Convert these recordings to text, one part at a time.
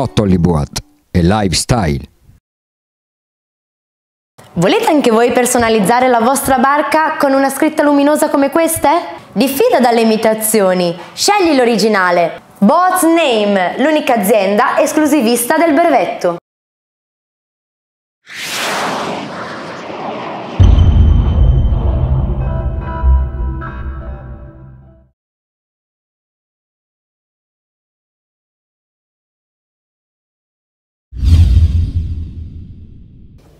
Not Only Boat e Lifestyle. Volete anche voi personalizzare la vostra barca con una scritta luminosa come queste? Diffida dalle imitazioni, scegli l'originale. Boats Name, l'unica azienda esclusivista del brevetto.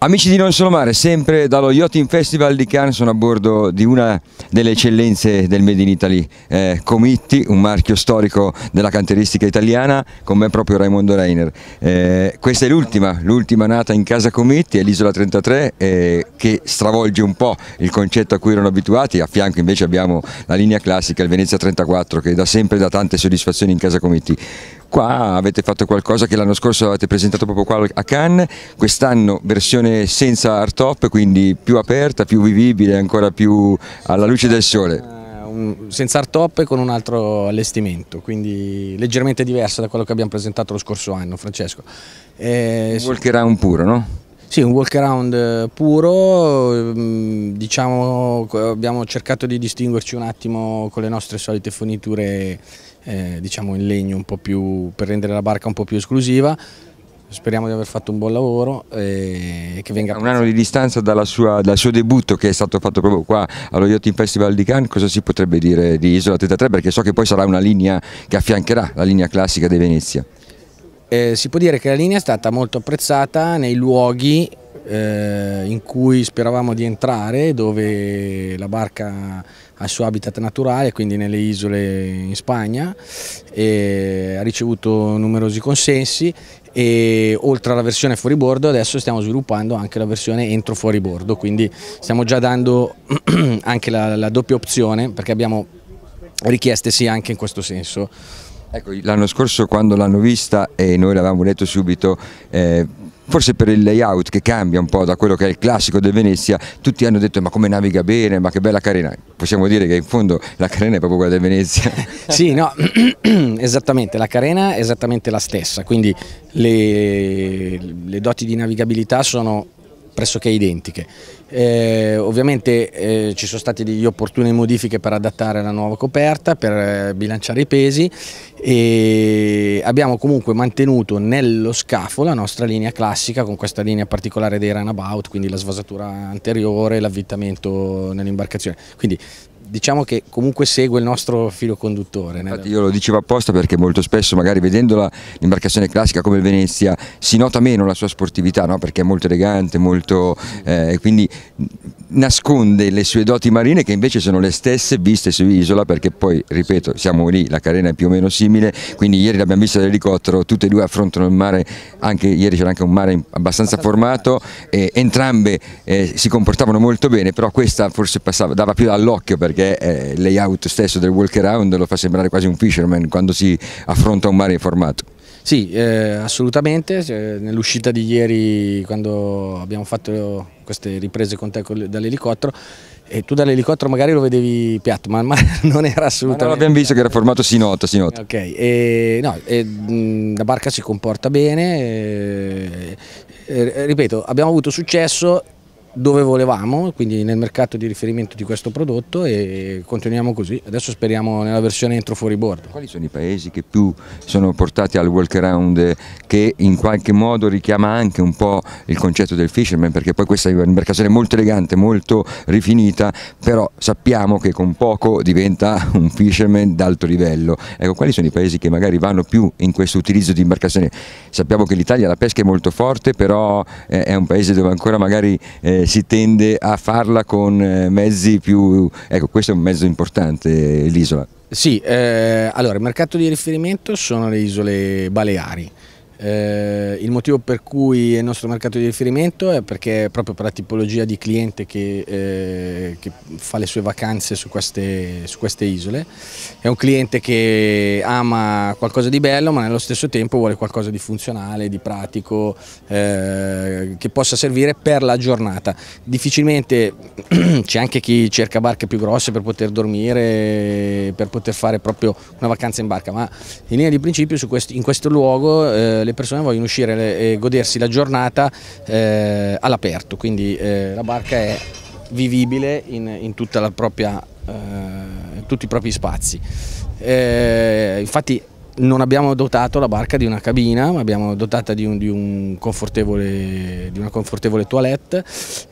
Amici di Non Solo Mare, sempre dallo Yachting Festival di Cannes sono a bordo di una delle eccellenze del Made in Italy, eh, Comitti, un marchio storico della canteristica italiana, con me proprio Raimondo Reiner. Eh, questa è l'ultima, l'ultima nata in casa Comitti, è l'isola 33 eh, che stravolge un po' il concetto a cui erano abituati, a fianco invece abbiamo la linea classica, il Venezia 34 che da sempre dà tante soddisfazioni in casa Comitti. Qua avete fatto qualcosa che l'anno scorso avete presentato proprio qua a Cannes, quest'anno versione senza art top, quindi più aperta, più vivibile, ancora più alla luce del sole eh, senza art top e con un altro allestimento, quindi leggermente diverso da quello che abbiamo presentato lo scorso anno, Francesco. Eh, Volcherà un puro, no? Sì, un walk around eh, puro, ehm, diciamo, abbiamo cercato di distinguerci un attimo con le nostre solite forniture eh, diciamo in legno un po' più, per rendere la barca un po' più esclusiva. Speriamo di aver fatto un buon lavoro eh, e che venga... Eh, un anno di distanza sua, dal suo debutto che è stato fatto proprio qua allo Yachting Festival di Cannes, cosa si potrebbe dire di Isola 33? Perché so che poi sarà una linea che affiancherà la linea classica di Venezia. Eh, si può dire che la linea è stata molto apprezzata nei luoghi eh, in cui speravamo di entrare, dove la barca ha il suo habitat naturale, quindi nelle isole in Spagna, ha ricevuto numerosi consensi e oltre alla versione fuori bordo adesso stiamo sviluppando anche la versione entro fuori bordo, quindi stiamo già dando anche la, la doppia opzione perché abbiamo richieste sì anche in questo senso. Ecco, l'anno scorso quando l'hanno vista e noi l'avevamo detto subito, eh, forse per il layout che cambia un po' da quello che è il classico del Venezia, tutti hanno detto ma come naviga bene, ma che bella carena, possiamo dire che in fondo la carena è proprio quella del Venezia. sì, no, esattamente, la carena è esattamente la stessa, quindi le, le doti di navigabilità sono pressoché identiche. Eh, ovviamente eh, ci sono state delle opportune modifiche per adattare la nuova coperta, per eh, bilanciare i pesi e abbiamo comunque mantenuto nello scafo la nostra linea classica con questa linea particolare dei runabout, quindi la svasatura anteriore, l'avvitamento nell'imbarcazione. Quindi diciamo che comunque segue il nostro filo conduttore. Infatti io lo dicevo apposta perché molto spesso magari vedendo l'imbarcazione classica come il Venezia si nota meno la sua sportività no? perché è molto elegante, molto, eh, quindi nasconde le sue doti marine che invece sono le stesse viste su Isola perché poi ripeto siamo lì, la carena è più o meno simile, quindi ieri l'abbiamo vista dall'elicottero, tutte e due affrontano il mare, anche ieri c'era anche un mare abbastanza formato, e entrambe eh, si comportavano molto bene però questa forse passava, dava più all'occhio perché perché eh, il layout stesso del walk around lo fa sembrare quasi un fisherman quando si affronta un mare informato. Sì, eh, assolutamente, cioè, nell'uscita di ieri quando abbiamo fatto queste riprese con te dall'elicottero e tu dall'elicottero magari lo vedevi piatto, ma, ma non era assolutamente... No, abbiamo visto che era formato si nota, si nota. Ok, e, no, e, mh, la barca si comporta bene, e, ripeto, abbiamo avuto successo dove volevamo, quindi nel mercato di riferimento di questo prodotto e continuiamo così. Adesso speriamo nella versione entro fuori bordo. Quali sono i paesi che più sono portati al walk around che in qualche modo richiama anche un po' il concetto del fisherman perché poi questa è un'imbarcazione molto elegante, molto rifinita, però sappiamo che con poco diventa un fisherman d'alto livello. Ecco, quali sono i paesi che magari vanno più in questo utilizzo di imbarcazione? Sappiamo che l'Italia la pesca è molto forte, però eh, è un paese dove ancora magari... Eh, si tende a farla con eh, mezzi più... ecco questo è un mezzo importante l'isola. Sì, eh, allora il mercato di riferimento sono le isole Baleari, eh, il motivo per cui è il nostro mercato di riferimento è perché proprio per la tipologia di cliente che, eh, che fa le sue vacanze su queste, su queste, isole, è un cliente che ama qualcosa di bello ma nello stesso tempo vuole qualcosa di funzionale, di pratico, eh, che possa servire per la giornata. Difficilmente c'è anche chi cerca barche più grosse per poter dormire, per poter fare proprio una vacanza in barca, ma in linea di principio questi, in questo luogo eh, le persone vogliono uscire e godersi la giornata eh, all'aperto, quindi eh, la barca è vivibile in, in, propria, eh, in tutti i propri spazi. Eh, infatti non abbiamo dotato la barca di una cabina, ma abbiamo dotata di, un, di, un confortevole, di una confortevole toilette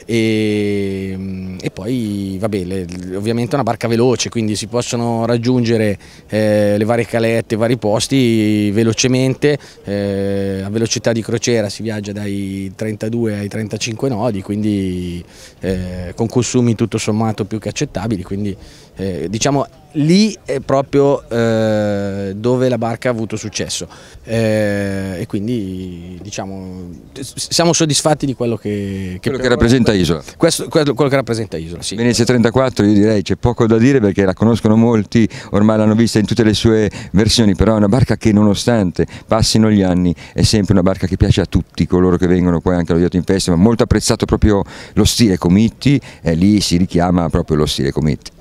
e, e poi vabbè, le, ovviamente è una barca veloce, quindi si possono raggiungere eh, le varie calette, i vari posti velocemente, eh, a velocità di crociera si viaggia dai 32 ai 35 nodi, quindi eh, con consumi tutto sommato più che accettabili, quindi eh, diciamo lì è proprio eh, dove la barca ha avuto successo eh, e quindi diciamo siamo soddisfatti di quello che, che, quello che rappresenta Isola questo, quello, quello, che rappresenta Isola sì. Venezia 34 io direi c'è poco da dire perché la conoscono molti ormai l'hanno vista in tutte le sue versioni però è una barca che nonostante passino gli anni è sempre una barca che piace a tutti coloro che vengono poi anche all'Odiato Yacht in Festival molto apprezzato proprio lo stile Comitti e lì si richiama proprio lo stile Comitti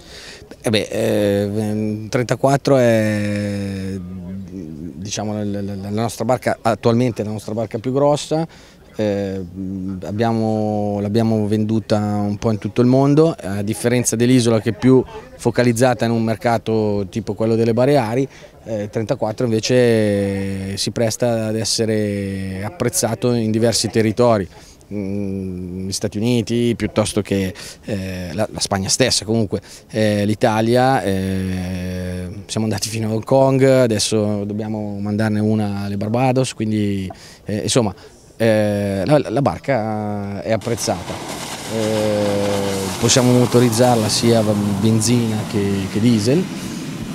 eh beh, eh, 34 ehm, è diciamo, la, la, nostra barca, attualmente la nostra barca più grossa, eh, l'abbiamo venduta un po' in tutto il mondo, a differenza dell'isola che è più focalizzata in un mercato tipo quello delle Baleari, 34 eh, invece si presta ad essere apprezzato in diversi territori. Mm, gli Stati Uniti piuttosto che eh, la, la, Spagna stessa comunque eh, l'Italia eh, siamo andati fino a Hong Kong adesso dobbiamo mandarne una alle Barbados quindi eh, insomma eh, la, la, barca è apprezzata eh, possiamo motorizzarla sia benzina che, che diesel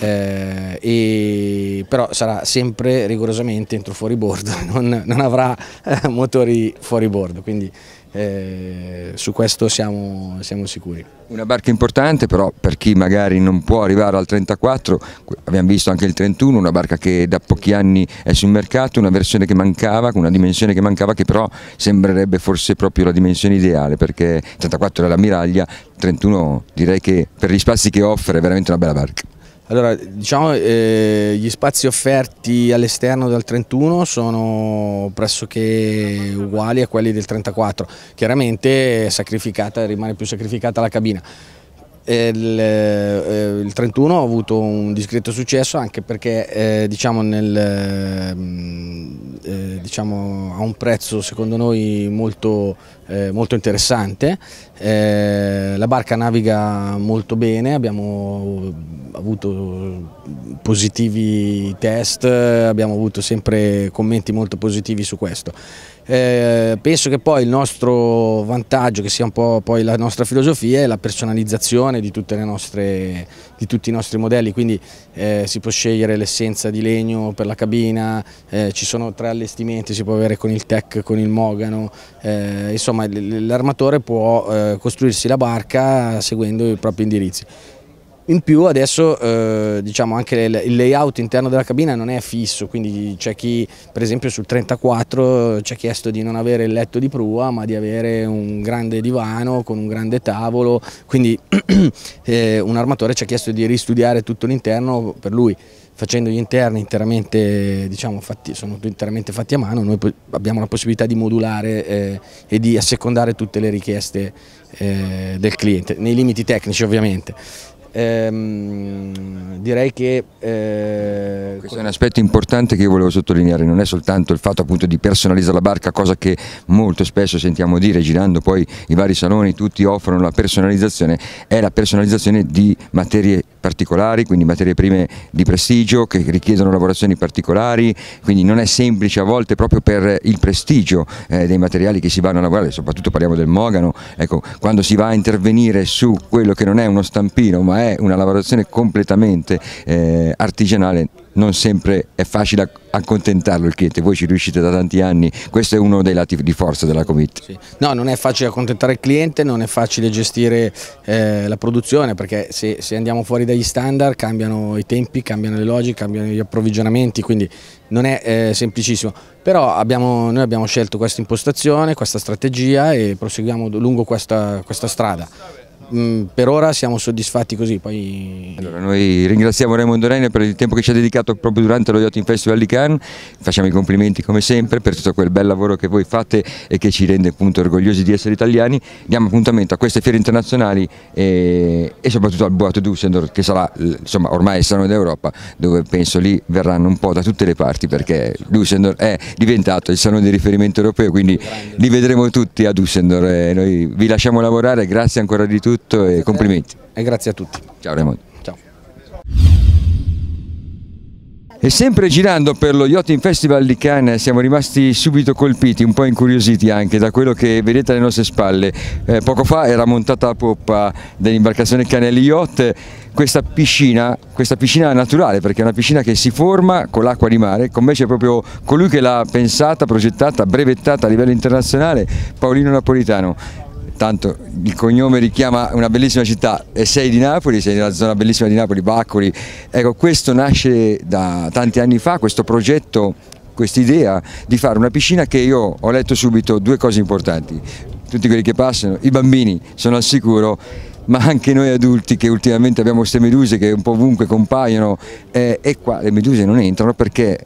eh, e, però sarà sempre rigorosamente entro fuori bordo, non, non avrà eh, motori fuori bordo, quindi eh, su questo siamo, siamo, sicuri. Una barca importante però per chi magari non può arrivare al 34, abbiamo visto anche il 31, una barca che da pochi anni è sul mercato, una versione che mancava, una dimensione che mancava che però sembrerebbe forse proprio la dimensione ideale perché il 34 era l'ammiraglia, 31 direi che per gli spazi che offre è veramente una bella barca. Allora, diciamo eh, gli spazi offerti all'esterno del 31 sono pressoché uguali a quelli del 34, chiaramente rimane più sacrificata la cabina. Il, eh, il, 31 ha avuto un discreto successo anche perché eh, diciamo nel, mm, eh, diciamo, a un prezzo secondo noi molto, eh, molto interessante, eh, la barca naviga molto bene, abbiamo avuto positivi test, abbiamo avuto sempre commenti molto positivi su questo. Eh, penso che poi il nostro vantaggio, che sia un po' poi la nostra filosofia, è la personalizzazione di, nostre, di tutti i nostri modelli, quindi eh, si può scegliere l'essenza di legno per la cabina, eh, ci sono tre allestimenti si può avere con il Tec, con il Mogano, eh, insomma l'armatore può eh, costruirsi la barca seguendo i propri indirizzi. In più adesso eh, diciamo anche il layout interno della cabina non è fisso, quindi c'è chi per esempio sul 34 ci ha chiesto di non avere il letto di prua ma di avere un grande divano con un grande tavolo, quindi eh, un armatore ci ha chiesto di ristudiare tutto l'interno per lui facendo gli interni interamente, diciamo, fatti, sono interamente fatti a mano, noi abbiamo la possibilità di modulare eh, e di assecondare tutte le richieste eh, del cliente, nei limiti tecnici ovviamente. Ehm, direi che... Eh... Questo è un aspetto importante che io volevo sottolineare, non è soltanto il fatto appunto di personalizzare la barca, cosa che molto spesso sentiamo dire girando poi i vari saloni, tutti offrono la personalizzazione, è la personalizzazione di materie particolari, quindi materie prime di prestigio che richiedono lavorazioni particolari, quindi non è semplice a volte proprio per il prestigio eh, dei materiali che si vanno a lavorare, soprattutto parliamo del mogano, ecco, quando si va a intervenire su quello che non è uno stampino ma è una lavorazione completamente eh, artigianale non sempre è facile accontentarlo il cliente, voi ci riuscite da tanti anni, questo è uno dei lati di forza della Comit. Sì. No, non è facile accontentare il cliente, non è facile gestire eh, la produzione perché se, se, andiamo fuori dagli standard cambiano i tempi, cambiano le logiche, cambiano gli approvvigionamenti, quindi non è eh, semplicissimo, però abbiamo, noi abbiamo scelto questa impostazione, questa strategia e proseguiamo lungo questa, questa strada. Mm, per ora siamo soddisfatti così. Poi... Allora, noi ringraziamo Raimondo Reiner per il tempo che ci ha dedicato proprio durante lo Yachting Festival di Cannes, facciamo i complimenti come sempre per tutto quel bel lavoro che voi fate e che ci rende appunto orgogliosi di essere italiani, diamo appuntamento a queste fiere internazionali e, e soprattutto al Boato Dusseldorf che sarà insomma ormai il Salone d'Europa dove penso lì verranno un po' da tutte le parti perché Dusseldorf è diventato il salone di riferimento europeo quindi li vedremo tutti a Dusseldorf e noi vi lasciamo lavorare, grazie ancora di tutti tutto e complimenti. E grazie a tutti. Ciao Raimondo. E sempre girando per lo Yachting Festival di Cannes siamo rimasti subito colpiti, un po' incuriositi anche da quello che vedete alle nostre spalle. Eh, poco fa era montata la poppa dell'imbarcazione Canelli Yacht questa piscina, questa piscina naturale perché è una piscina che si forma con l'acqua di mare, con me c'è proprio colui che l'ha pensata, progettata, brevettata a livello internazionale, Paolino Napolitano tanto il cognome richiama una bellissima città e sei di Napoli, sei nella zona bellissima di Napoli, Baccoli, ecco questo nasce da tanti anni fa, questo progetto, questa idea di fare una piscina che io ho letto subito due cose importanti, tutti quelli che passano, i bambini sono al sicuro ma anche noi adulti che ultimamente abbiamo queste meduse che un po' ovunque compaiono eh, e qua le meduse non entrano perché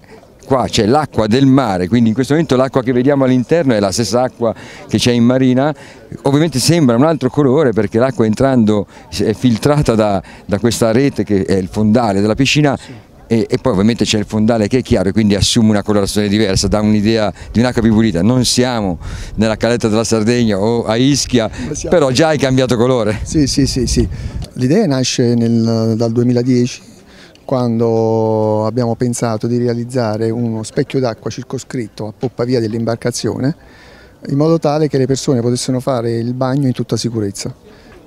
qua c'è l'acqua del mare, quindi in questo momento l'acqua che vediamo all'interno è la stessa acqua che c'è in marina, ovviamente sembra un altro colore perché l'acqua entrando è filtrata da, da, questa rete che è il fondale della piscina sì. e, e, poi ovviamente c'è il fondale che è chiaro e quindi assume una colorazione diversa, dà un'idea di un'acqua più pulita, non siamo nella caletta della Sardegna o a Ischia, però già hai cambiato colore. Sì, sì, sì, sì. l'idea nasce nel, dal 2010 quando abbiamo pensato di realizzare uno specchio d'acqua circoscritto a poppa via dell'imbarcazione in modo tale che le persone potessero fare il bagno in tutta sicurezza.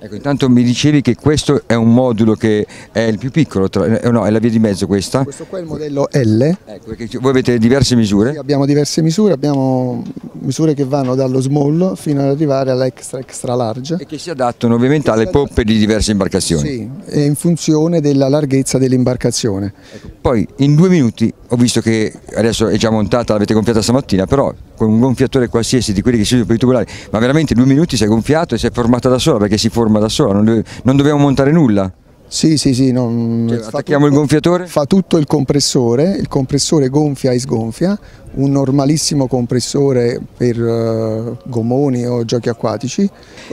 Ecco, intanto mi dicevi che questo è un modulo che è il più piccolo, tra, eh, no, è la via di mezzo questa. Questo qua è il modello L. Ecco, voi avete diverse misure? Sì, abbiamo diverse misure, abbiamo misure che vanno dallo small fino ad arrivare all'extra extra large. E che si adattano ovviamente alle poppe di diverse imbarcazioni. Sì, in funzione della larghezza dell'imbarcazione. Ecco, poi in due minuti, ho visto che adesso è già montata, l'avete gonfiata stamattina, però con un gonfiatore qualsiasi di quelli che si usano per i tubolari, ma veramente in due minuti si è gonfiato e si è formata da sola perché si forma da sola, non, dove, non dobbiamo montare nulla. Sì, sì, sì. Non... Cioè, attacchiamo tutto, il gonfiatore? Fa tutto il compressore, il compressore gonfia e sgonfia, un normalissimo compressore per uh, gomoni o giochi acquatici.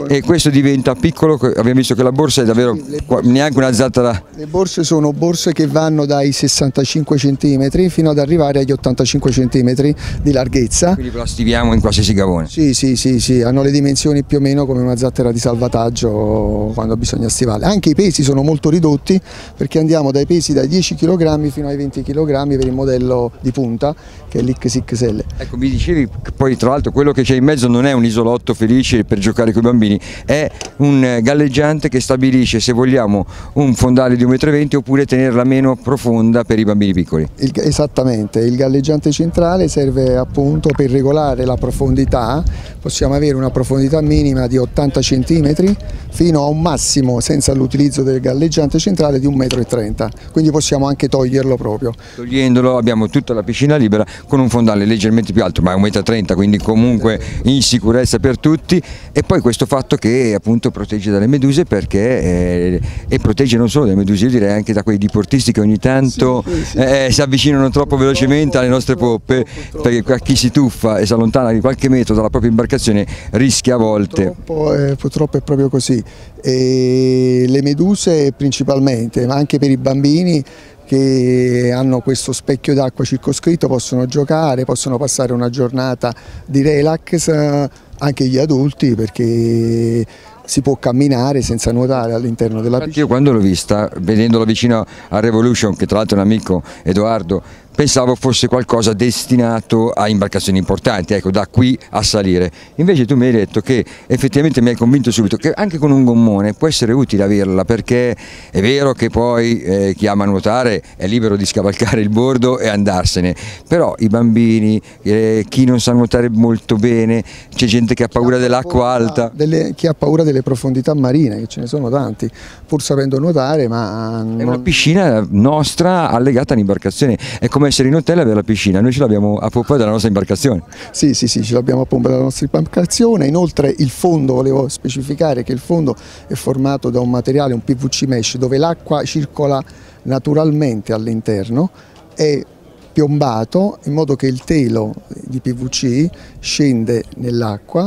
E questo diventa piccolo, abbiamo visto che la borsa è davvero borse, neanche una zattera. Le borse sono borse che vanno dai 65 cm fino ad arrivare agli 85 cm di larghezza. Quindi la stiviamo in qualsiasi gavone. Sì, sì, sì, sì, hanno le dimensioni più o meno come una zattera di salvataggio quando bisogna stivare. Anche i pesi sono molto ridotti perché andiamo dai pesi dai 10 kg fino ai 20 kg per il modello di punta che è l'IC anche Sicceselle. Ecco, mi dicevi che poi tra l'altro quello che c'è in mezzo non è un isolotto felice per giocare con i bambini, è un eh, galleggiante che stabilisce se vogliamo un fondale di 1,20 m oppure tenerla meno profonda per i bambini piccoli. Il, esattamente, il galleggiante centrale serve appunto per regolare la profondità possiamo avere una profondità minima di 80 cm fino a un massimo senza l'utilizzo del galleggiante centrale di 1,30 m, quindi possiamo anche toglierlo proprio. Togliendolo abbiamo tutta la piscina libera con un fondale leggermente più alto, ma è 1,30 m, quindi comunque in sicurezza per tutti e poi questo fatto che appunto protegge dalle meduse perché eh, e protegge non solo dalle meduse, io direi anche da quei diportisti che ogni tanto sì, sì, sì. Eh, si avvicinano troppo velocemente alle nostre poppe, perché chi si tuffa e si allontana di qualche metro dalla propria imbarcazione comunicazione rischia a volte. Purtroppo, eh, purtroppo è proprio così, e le meduse principalmente, ma anche per i bambini che hanno questo specchio d'acqua circoscritto possono giocare, possono passare una giornata di relax, eh, anche gli adulti perché si può camminare senza nuotare all'interno della piscina. Io quando l'ho vista, vedendola vicino a Revolution, che tra l'altro è un amico Edoardo pensavo fosse qualcosa destinato a imbarcazioni importanti, ecco da qui a salire. Invece tu mi hai detto che effettivamente mi hai convinto subito che anche con un gommone può essere utile averla perché è vero che poi eh, chi ama nuotare è libero di scavalcare il bordo e andarsene, però i bambini, eh, chi non sa nuotare molto bene, c'è gente che ha paura dell'acqua alta. Delle, chi ha paura delle profondità marine, che ce ne sono tanti, pur sapendo nuotare ma... Non... È una piscina nostra allegata all'imbarcazione, è come come essere in hotel e avere la piscina, noi ce l'abbiamo a pompa della nostra imbarcazione. Sì, sì, sì, ce l'abbiamo a pompa della nostra imbarcazione, inoltre il fondo, volevo specificare che il fondo è formato da un materiale, un PVC mesh, dove l'acqua circola naturalmente all'interno e piombato in modo che il telo di PVC scende nell'acqua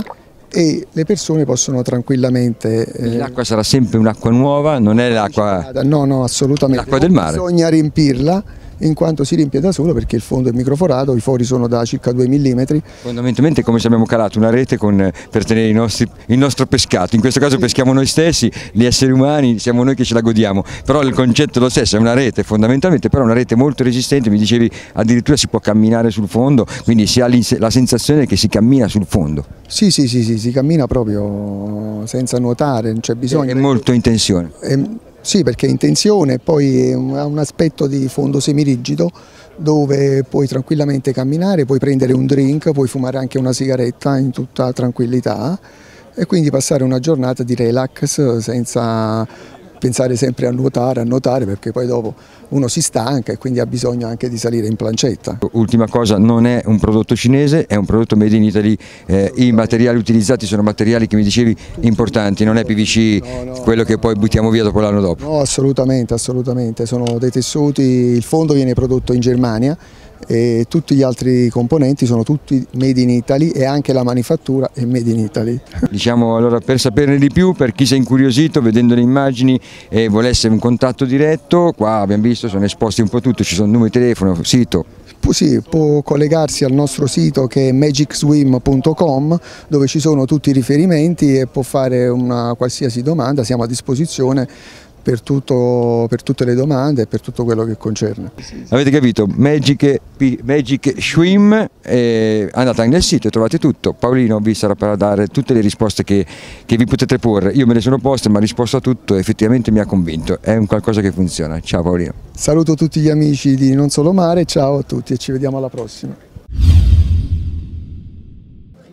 e le persone possono tranquillamente... Eh, l'acqua sarà sempre un'acqua nuova, non è l'acqua... No, no, assolutamente. L'acqua del mare. Bisogna riempirla in quanto si riempie da solo perché il fondo è microforato, i fori sono da circa 2 mm. Fondamentalmente come ci abbiamo calato una rete con, eh, per tenere nostri, il nostro pescato, in questo caso sì. peschiamo noi stessi, gli esseri umani, siamo noi che ce la godiamo, però il concetto è lo stesso, è una rete fondamentalmente, però una rete molto resistente, mi dicevi addirittura si può camminare sul fondo, quindi si ha la sensazione che si cammina sul fondo. Sì, sì, sì, sì si cammina proprio senza nuotare, non c'è bisogno. È molto in tensione. È sì, perché è in tensione, poi ha un aspetto di fondo semirigido dove puoi tranquillamente camminare, puoi prendere un drink, puoi fumare anche una sigaretta in tutta tranquillità e quindi passare una giornata di relax senza pensare sempre a nuotare, a nuotare perché poi dopo uno si stanca e quindi ha bisogno anche di salire in plancetta. Ultima cosa, non è un prodotto cinese, è un prodotto made in Italy, eh, i materiali utilizzati sono materiali che mi dicevi importanti, non è PVC no, no, quello che poi buttiamo via dopo l'anno dopo. No, assolutamente, assolutamente, sono dei tessuti, il fondo viene prodotto in Germania e tutti gli altri componenti sono tutti made in Italy e anche la manifattura è made in Italy. Diciamo allora per saperne di più, per chi si è incuriosito vedendo le immagini e volesse un contatto diretto, qua abbiamo visto sono esposti un po' tutto, ci sono numeri di telefono, sito, sì, può collegarsi al nostro sito che è magicswim.com dove ci sono tutti i riferimenti e può fare una qualsiasi domanda, siamo a disposizione per, tutto, per, tutte le domande e per tutto quello che concerne. Avete capito? Magic, Magic Swim, eh, andate nel sito e trovate tutto. Paolino vi sarà per dare tutte le risposte che, che vi potete porre. Io me le sono poste, ma ha risposto a tutto e effettivamente mi ha convinto. È un qualcosa che funziona. Ciao Paolino. Saluto tutti gli amici di Non Solo Mare, ciao a tutti e ci vediamo alla prossima.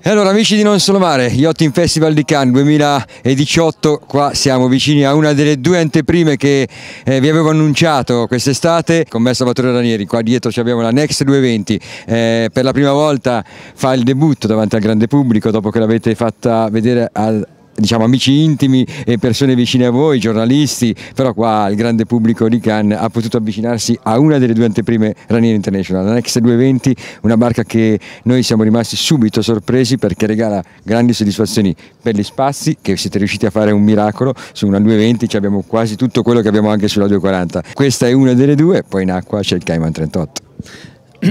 E allora amici di Non Solo Mare, Yachting Festival di Cannes 2018, qua siamo vicini a una delle due anteprime che eh, vi avevo annunciato quest'estate con me Salvatore Ranieri, qua dietro abbiamo la Next 220, eh, per la prima volta fa il debutto davanti al grande pubblico dopo che l'avete fatta vedere al diciamo amici intimi e persone vicine a voi, giornalisti, però qua il grande pubblico di Cannes ha potuto avvicinarsi a una delle due anteprime Ranier International, la Next 220, una barca che noi siamo rimasti subito sorpresi perché regala grandi soddisfazioni per gli spazi, che siete riusciti a fare un miracolo, su una 220 abbiamo quasi tutto quello che abbiamo anche sulla 240, questa è una delle due, poi in acqua c'è il Cayman 38.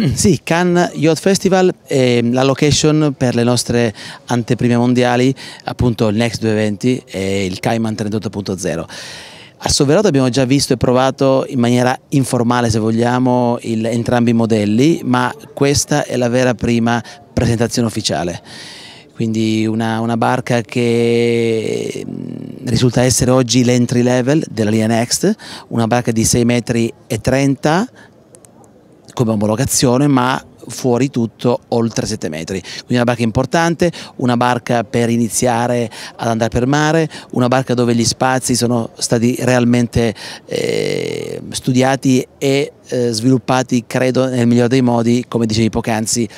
sì, Cannes Yacht Festival è la location per le nostre anteprime mondiali, appunto il Next 220 e il Cayman 38.0. A Soverotto abbiamo già visto e provato in maniera informale, se vogliamo, il, entrambi i modelli, ma questa è la vera prima presentazione ufficiale. Quindi una, una barca che mm, risulta essere oggi l'entry level della linea Next, una barca di 6,30 m come omologazione ma fuori tutto oltre 7 metri. Quindi una barca importante, una barca per iniziare ad andare per mare, una barca dove gli spazi sono stati realmente eh, studiati e eh, sviluppati, credo, nel migliore dei modi, come dicevi poc'anzi,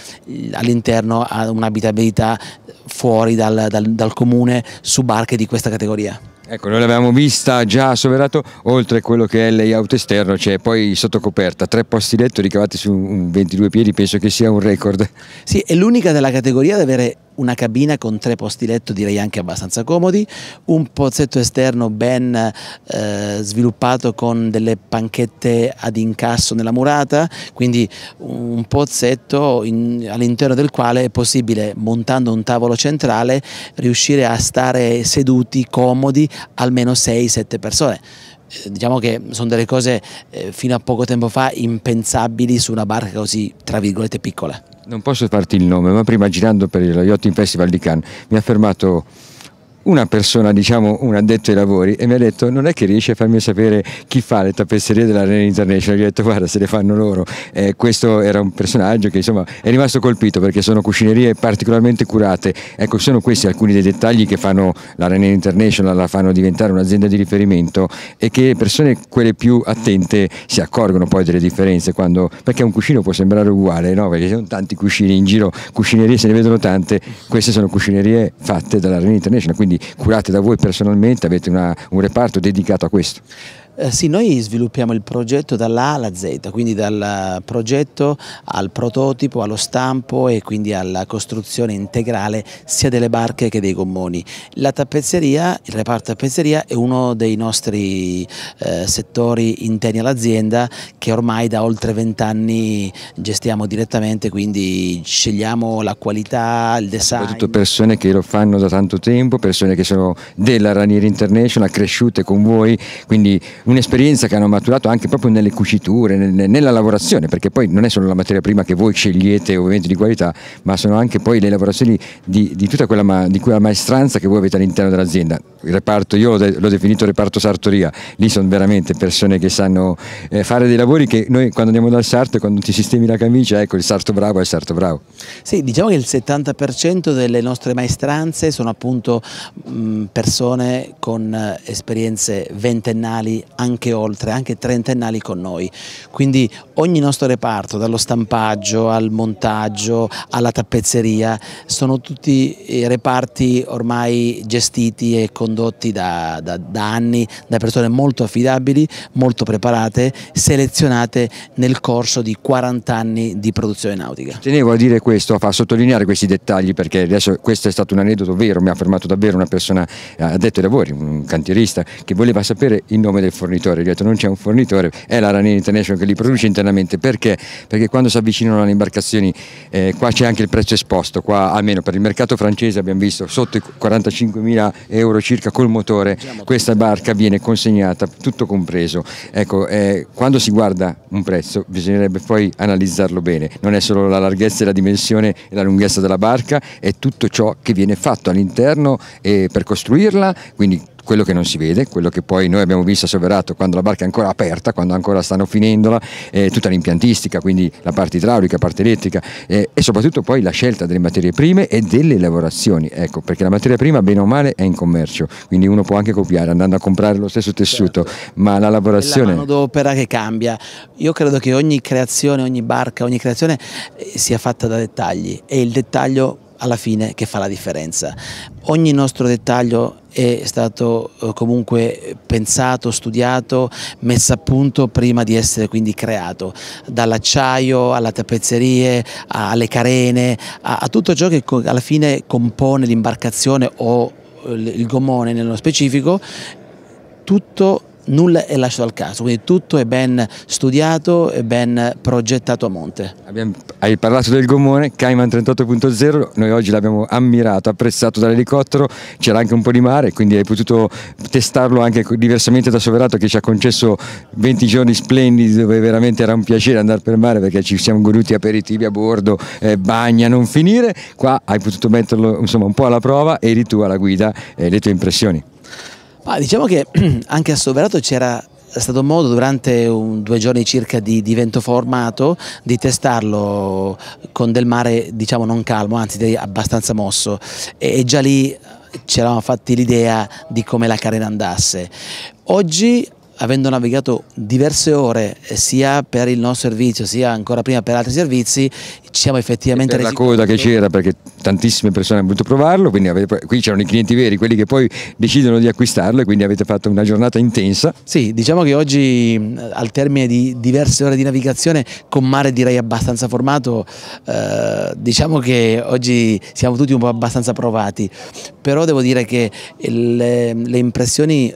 all'interno a un'abitabilità fuori dal, dal, dal comune su barche di questa categoria. Ecco, noi l'avevamo vista già Soverato, oltre a quello che è il layout esterno, c'è cioè poi sottocoperta, tre posti letto ricavati su 22 piedi, penso che sia un record. Sì, è l'unica della categoria ad avere una cabina con tre posti letto direi anche abbastanza comodi, un pozzetto esterno ben eh, sviluppato con delle panchette ad incasso nella murata, quindi un pozzetto all'interno del quale è possibile montando un tavolo centrale riuscire a stare seduti comodi almeno 6-7 persone eh, diciamo che sono delle cose eh, fino a poco tempo fa impensabili su una barca così tra virgolette piccola. Non posso farti il nome, ma prima girando per lo Yachting Festival di Cannes mi ha fermato una persona, diciamo un addetto ai lavori, e mi ha detto non è che riesce a farmi sapere chi fa le tappezzerie dell'Arena International, gli ho detto guarda se le fanno loro, eh, questo era un personaggio che insomma è rimasto colpito perché sono cucinerie particolarmente curate, ecco sono questi alcuni dei dettagli che fanno l'Arena International, la fanno diventare un'azienda di riferimento e che le persone quelle più attente si accorgono poi delle differenze quando, perché un cucino può sembrare uguale, no? perché ci sono tanti cucini in giro, cucinerie se ne vedono tante, queste sono cucinerie fatte dall'Arena International, quindi curate da voi personalmente, avete una, un reparto dedicato a questo? Eh, sì, noi sviluppiamo il progetto dalla A alla Z, quindi dal progetto al prototipo, allo stampo e quindi alla costruzione integrale sia delle barche che dei gommoni. La tappezzeria, il reparto tappezzeria è uno dei nostri eh, settori interni all'azienda che ormai da oltre vent'anni gestiamo direttamente, quindi scegliamo la qualità, il design. Soprattutto persone che lo fanno da tanto tempo, persone che sono della Ranieri International, cresciute con voi, quindi un'esperienza che hanno maturato anche proprio nelle cuciture, nella lavorazione, perché poi non è solo la materia prima che voi scegliete ovviamente di qualità, ma sono anche poi le lavorazioni di, di tutta quella, ma, di quella maestranza che voi avete all'interno dell'azienda. Il reparto, io l'ho, de, l'ho, definito reparto sartoria, lì sono veramente persone che sanno eh, fare dei lavori che noi quando andiamo dal sarto, quando ti sistemi la camicia, ecco il sarto bravo è il sarto bravo. Sì, diciamo che il 70% delle nostre maestranze sono appunto mh, persone con eh, esperienze ventennali anche oltre, anche trentennali con noi. Quindi ogni nostro reparto, dallo stampaggio al montaggio alla tappezzeria, sono tutti eh, reparti ormai gestiti e condotti da, da, da anni da persone molto affidabili, molto preparate, selezionate nel corso di 40 anni di produzione nautica. Tenevo a dire questo, a sottolineare questi dettagli perché adesso questo è stato un aneddoto vero, mi ha fermato davvero una persona addetto ai lavori, un cantierista che voleva sapere il nome del fornitore fornitore, ho detto non c'è un fornitore, è la Ranina International che li produce internamente, perché? Perché quando si avvicinano alle imbarcazioni eh, qua c'è anche il prezzo esposto, qua almeno per il mercato francese abbiamo visto sotto i 45.000 euro circa col motore, questa barca viene consegnata, tutto compreso. Ecco, eh, quando si guarda un prezzo bisognerebbe poi analizzarlo bene, non è solo la larghezza e la dimensione e la lunghezza della barca, è tutto ciò che viene fatto all'interno eh, per costruirla, quindi quello che non si vede, quello che poi noi abbiamo visto a quando la barca è ancora aperta, quando ancora stanno finendola, eh, tutta l'impiantistica, quindi la parte idraulica, la parte elettrica eh, e soprattutto poi la scelta delle materie prime e delle lavorazioni, ecco, perché la materia prima bene o male è in commercio, quindi uno può anche copiare andando a comprare lo stesso tessuto, certo. ma la lavorazione... È la manodopera che cambia, io credo che ogni creazione, ogni barca, ogni creazione eh, sia fatta da dettagli e il dettaglio alla fine che fa la differenza. Ogni nostro dettaglio è stato eh, comunque pensato, studiato, messo a punto prima di essere quindi creato, dall'acciaio alla tappezzerie, alle carene, a, a tutto ciò che alla fine compone l'imbarcazione o eh, il gommone nello specifico, tutto nulla è lasciato al caso, quindi tutto è ben studiato e ben progettato a monte. Abbiamo, hai parlato del gommone, Cayman 38.0, noi oggi l'abbiamo ammirato, apprezzato dall'elicottero, c'era anche un po' di mare, quindi hai potuto testarlo anche diversamente da Soverato che ci ha concesso 20 giorni splendidi dove veramente era un piacere andare per mare perché ci siamo goduti aperitivi a bordo, eh, bagna non finire, qua hai potuto metterlo insomma un po' alla prova eri tu alla guida e eh, le tue impressioni. Ma diciamo che anche a Soverato c'era stato modo durante un, due giorni circa di, di, vento formato di testarlo con del mare diciamo non calmo, anzi abbastanza mosso e, e già lì ci eravamo fatti l'idea di come la carena andasse. Oggi avendo navigato diverse ore eh, sia per il nostro servizio sia ancora prima per altri servizi ci siamo effettivamente resi la coda che c'era perché tantissime persone hanno voluto provarlo quindi avete, qui c'erano i clienti veri quelli che poi decidono di acquistarlo e quindi avete fatto una giornata intensa sì diciamo che oggi eh, al termine di diverse ore di navigazione con mare direi abbastanza formato eh, diciamo che oggi siamo tutti un po' abbastanza provati però devo dire che le, le impressioni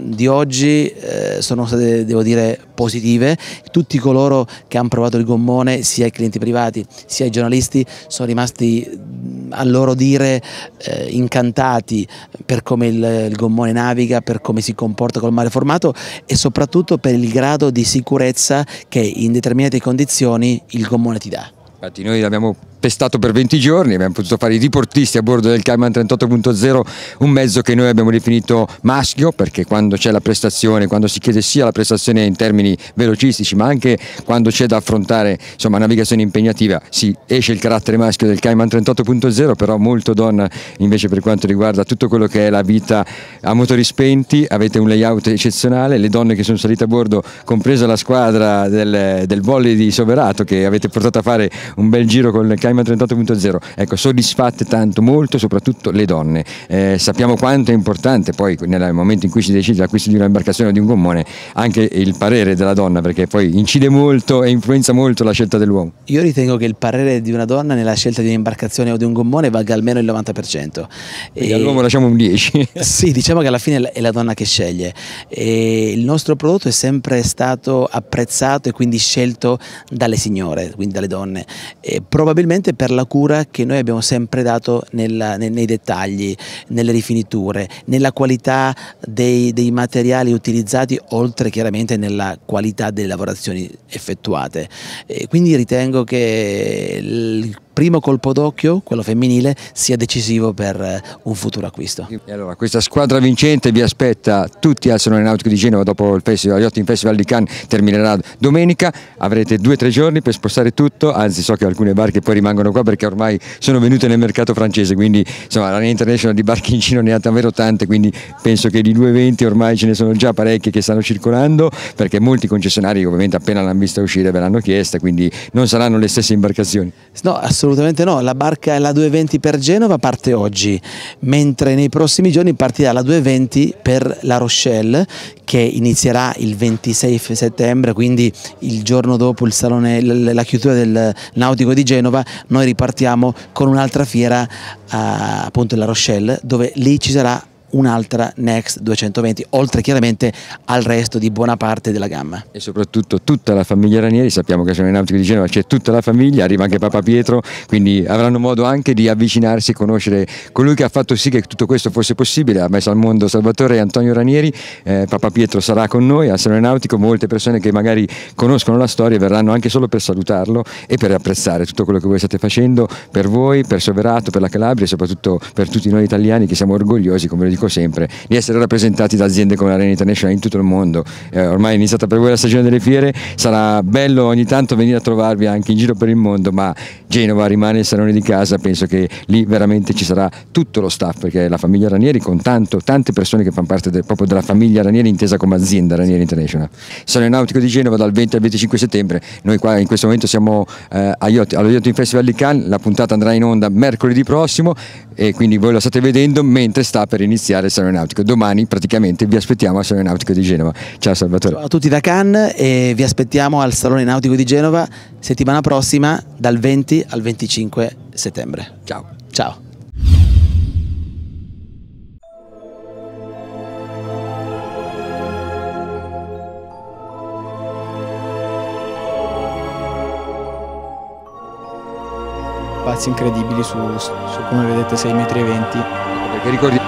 di oggi eh, sono state, devo dire, positive. Tutti coloro che hanno provato il gommone, sia i clienti privati sia i giornalisti, sono rimasti mm, a loro dire eh, incantati per come il, il, gommone naviga, per come si comporta col mare formato e soprattutto per il grado di sicurezza che in determinate condizioni il gommone ti dà. Infatti noi abbiamo pestato per 20 giorni, abbiamo potuto fare i riportisti a bordo del Cayman 38.0, un mezzo che noi abbiamo definito maschio perché quando c'è la prestazione, quando si chiede sia la prestazione in termini velocistici ma anche quando c'è da affrontare insomma, navigazione impegnativa, si esce il carattere maschio del Cayman 38.0 però molto donna invece per quanto riguarda tutto quello che è la vita a motori spenti, avete un layout eccezionale, le donne che sono salite a bordo compresa la squadra del, del volley di Soverato che avete portato a fare un bel giro con il Cayman Skyma 38.0. Ecco, soddisfatte tanto, molto, soprattutto le donne. Eh, sappiamo quanto è importante poi nel momento in cui si decide l'acquisto di un'imbarcazione o di un gommone anche il parere della donna perché poi incide molto e influenza molto la scelta dell'uomo. Io ritengo che il parere di una donna nella scelta di un'imbarcazione o di un gommone valga almeno il 90%. E all'uomo lasciamo un 10. sì, diciamo che alla fine è la donna che sceglie. E il nostro prodotto è sempre stato apprezzato e quindi scelto dalle signore, quindi dalle donne. E probabilmente sicuramente per la cura che noi abbiamo sempre dato nella, nei, nei, dettagli, nelle rifiniture, nella qualità dei, dei, materiali utilizzati, oltre chiaramente nella qualità delle lavorazioni effettuate. E quindi ritengo che il primo colpo d'occhio, quello femminile, sia decisivo per eh, un futuro acquisto. E allora questa squadra vincente vi aspetta tutti al Salone Nautico di Genova dopo il Festival, Yachting Festival di Cannes terminerà domenica, avrete due o tre giorni per spostare tutto, anzi so che alcune barche poi rimangono qua perché ormai sono venute nel mercato francese, quindi insomma la International di barche in Cino ne ha davvero tante, quindi penso che di 2,20 ormai ce ne sono già parecchie che stanno circolando perché molti concessionari ovviamente appena l'hanno vista uscire ve l'hanno chiesta, quindi non saranno le stesse imbarcazioni. No, assolutamente Assolutamente no, la barca la 220 per Genova parte oggi, mentre nei prossimi giorni partirà la 220 per La Rochelle che inizierà il 26 settembre, quindi il giorno dopo il salone, la chiusura del Nautico di Genova, noi ripartiamo con un'altra fiera eh, appunto La Rochelle dove lì ci sarà un'altra Next 220, oltre chiaramente al resto di buona parte della gamma. E soprattutto tutta la famiglia Ranieri, sappiamo che sono in Nautico di Genova, c'è tutta la famiglia, arriva anche Papa Pietro, quindi avranno modo anche di avvicinarsi e conoscere colui che ha fatto sì che tutto questo fosse possibile, ha messo al mondo Salvatore e Antonio Ranieri, eh, Papa Pietro sarà con noi al Salone Nautico, molte persone che magari conoscono la storia verranno anche solo per salutarlo e per apprezzare tutto quello che voi state facendo per voi, per Soverato, per la Calabria e soprattutto per tutti noi italiani che siamo orgogliosi, come lo dico dico sempre, di essere rappresentati da aziende come l'Arena International in tutto il mondo. Eh, ormai è iniziata per voi la stagione delle fiere, sarà bello ogni tanto venire a trovarvi anche in giro per il mondo, ma Genova rimane il salone di casa, penso che lì veramente ci sarà tutto lo staff, perché la famiglia Ranieri con tanto, tante persone che fanno parte del, proprio della famiglia Ranieri intesa come azienda Ranieri International. Salone Nautico di Genova dal 20 al 25 settembre, noi qua in questo momento siamo eh, Yacht, allo Yachting Festival di Cannes, la puntata andrà in onda mercoledì prossimo e quindi voi la state vedendo mentre sta per iniziare iniziare Salone Nautico. Domani praticamente vi aspettiamo al Salone Nautico di Genova. Ciao Salvatore. Ciao a tutti da Cannes e vi aspettiamo al Salone Nautico di Genova settimana prossima dal 20 al 25 settembre. Ciao. Ciao. spazi incredibili su, su come vedete 6,20 metri. Perché ricordiamo